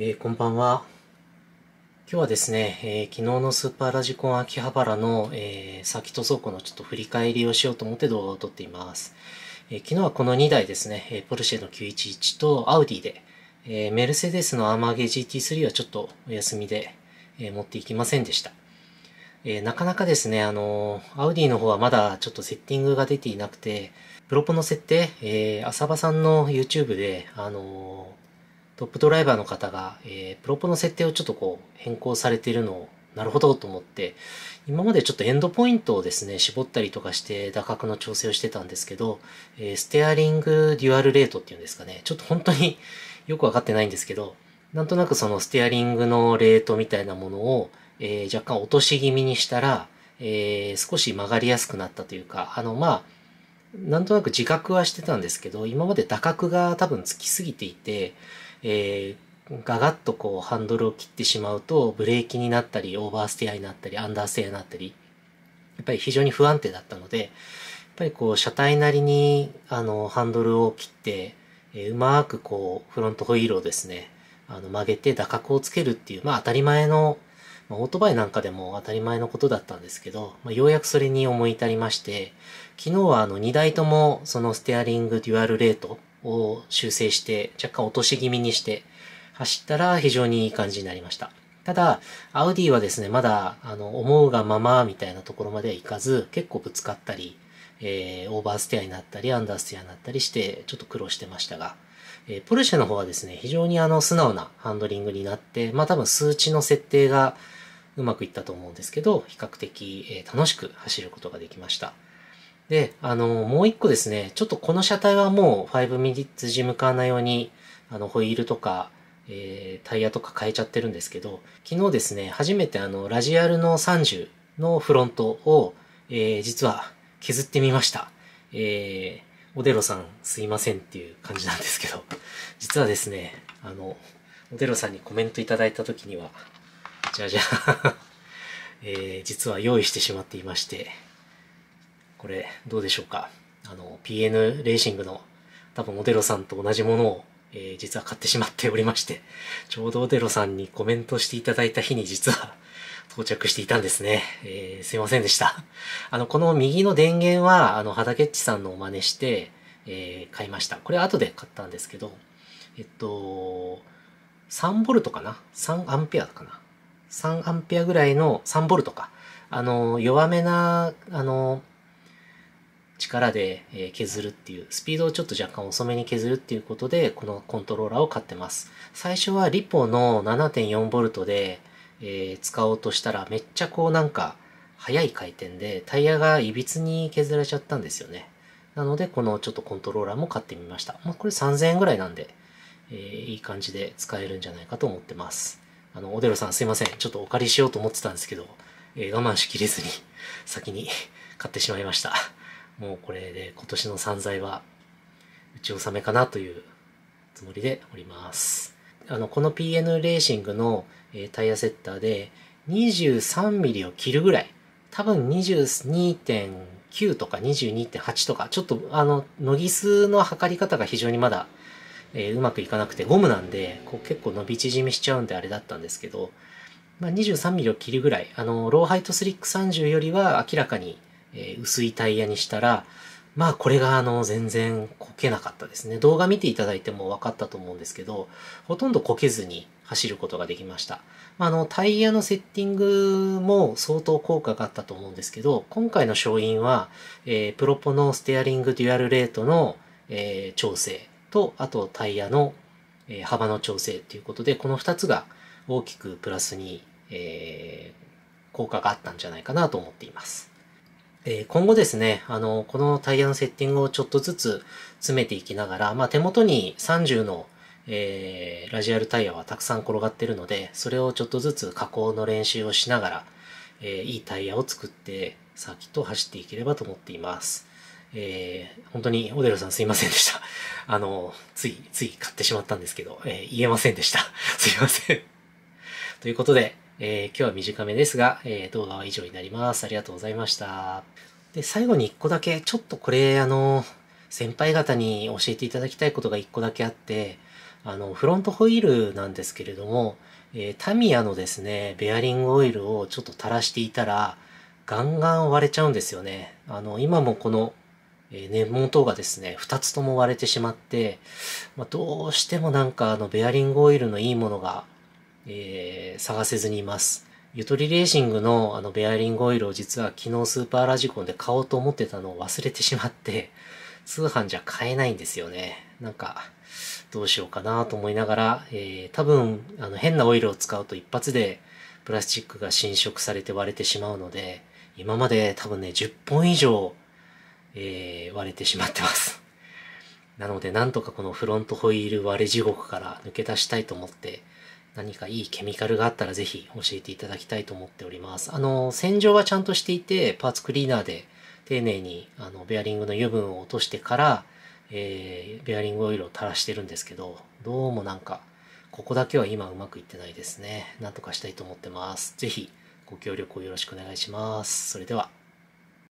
えー、こんばんは。今日はですね、えー、昨日のスーパーラジコン秋葉原の、えー、サーキット倉庫のちょっと振り返りをしようと思って動画を撮っています。え昨日はこの2台ですね、えポルシェの911とアウディで、えメルセデスのアーマーゲ GT3 はちょっとお休みで、え持っていきませんでした。えなかなかですね、あのアウディの方はまだちょっとセッティングが出ていなくて、プロポの設定、えー、浅場さんの YouTube で、あのトップドライバーの方が、えー、プロポの設定をちょっとこう変更されているのをなるほどと思って今までちょっとエンドポイントをですね絞ったりとかして打角の調整をしてたんですけど、えー、ステアリングデュアルレートっていうんですかねちょっと本当によくわかってないんですけどなんとなくそのステアリングのレートみたいなものを、えー、若干落とし気味にしたら、えー、少し曲がりやすくなったというかあのまあなんとなく自覚はしてたんですけど今まで打角が多分つきすぎていてえー、ガガッとこうハンドルを切ってしまうと、ブレーキになったり、オーバーステアになったり、アンダーステアになったり、やっぱり非常に不安定だったので、やっぱりこう車体なりにあのハンドルを切って、えー、うまくこうフロントホイールをですね、あの曲げて打角をつけるっていう、まあ当たり前のまオートバイなんかでも当たり前のことだったんですけど、まあ、ようやくそれに思い至りまして、昨日はあの2台ともそのステアリングデュアルレートを修正して、若干落とし気味にして走ったら非常にいい感じになりました。ただ、アウディはですね、まだ、あの、思うがままみたいなところまではいかず、結構ぶつかったり、えー、オーバーステアになったり、アンダーステアになったりして、ちょっと苦労してましたが、えー、ポルシェの方はですね、非常にあの、素直なハンドリングになって、まあ多分数値の設定がうまくいったと思うんですけど、比較的、えー、楽しく走ることができました。で、あの、もう一個ですね、ちょっとこの車体はもう5ミリッツジムカーナ用に、あの、ホイールとか、えー、タイヤとか変えちゃってるんですけど、昨日ですね、初めてあの、ラジアルの30のフロントを、えー、実は削ってみました。えー、おでろさんすいませんっていう感じなんですけど、実はですね、あの、おデロさんにコメントいただいた時には、じゃじゃ えー、実は用意してしまっていまして、これどうでしょうかあの PN レーシングの多分モデロさんと同じものを、えー、実は買ってしまっておりましてちょうどオデロさんにコメントしていただいた日に実は到着していたんですね。えー、すいませんでした。あの、この右の電源は、あの、畑っちさんのお真似して、えー、買いました。これ後で買ったんですけど、えっと、3ボルトかな ?3 アンペアかな ?3 アンペアぐらいの3ボルトか。あの、弱めな、あの、力で削るっていう、スピードをちょっと若干遅めに削るっていうことで、このコントローラーを買ってます。最初はリポの 7.4V で、え使おうとしたらめっちゃこうなんか速い回転でタイヤがいびつに削られちゃったんですよね。なのでこのちょっとコントローラーも買ってみました。まあ、これ3000円ぐらいなんで、えー、いい感じで使えるんじゃないかと思ってます。あの、オデロさんすいません。ちょっとお借りしようと思ってたんですけど、えー、我慢しきれずに先に買ってしまいました。もうこれで今年の散財は打ち納めかなというつもりでおります。あの、この PN レーシングの、えタイヤセッターで 23mm を切るぐらい、多分22.9とか22.8とか、ちょっとあの、のぎすの測り方が非常にまだ、えー、うまくいかなくて、ゴムなんで、こう結構伸び縮みしちゃうんであれだったんですけど、まあ、23mm を切るぐらい、あの、ローハイトスリック30よりは明らかにえー、薄いタイヤにしたら、まあこれがあの全然こけなかったですね。動画見ていただいても分かったと思うんですけど、ほとんどこけずに走ることができました。あのタイヤのセッティングも相当効果があったと思うんですけど、今回の勝因は、えー、プロポのステアリングデュアルレートの、えー、調整と、あとタイヤの、えー、幅の調整ということで、この2つが大きくプラスに、え効果があったんじゃないかなと思っています。え今後ですね、あの、このタイヤのセッティングをちょっとずつ詰めていきながら、まあ、手元に30の、えー、ラジアルタイヤはたくさん転がってるので、それをちょっとずつ加工の練習をしながら、えー、いいタイヤを作って、サーキットを走っていければと思っています。えー、本当にオデルさんすいませんでした。あの、つい、つい買ってしまったんですけど、え言えませんでした。すいません。ということで、えー、今日は短めですが、えー、動画は以上になります。ありがとうございました。で、最後に1個だけ、ちょっとこれ、あの、先輩方に教えていただきたいことが1個だけあって、あの、フロントホイールなんですけれども、えー、タミヤのですね、ベアリングオイルをちょっと垂らしていたら、ガンガン割れちゃうんですよね。あの、今もこの、えー、根元がですね、2つとも割れてしまって、まあ、どうしてもなんかあの、ベアリングオイルのいいものがえー、探せずにいます。ゆとりレーシングのあのベアリングオイルを実は昨日スーパーラジコンで買おうと思ってたのを忘れてしまって、通販じゃ買えないんですよね。なんか、どうしようかなと思いながら、えー、多分、あの変なオイルを使うと一発でプラスチックが侵食されて割れてしまうので、今まで多分ね、10本以上、えー、割れてしまってます。なので、なんとかこのフロントホイール割れ地獄から抜け出したいと思って、何かいいケミカルがあったらぜひ教えていただきたいと思っております。あの、洗浄はちゃんとしていて、パーツクリーナーで丁寧にあのベアリングの油分を落としてから、えー、ベアリングオイルを垂らしてるんですけど、どうもなんか、ここだけは今うまくいってないですね。なんとかしたいと思ってます。ぜひ、ご協力をよろしくお願いします。それでは。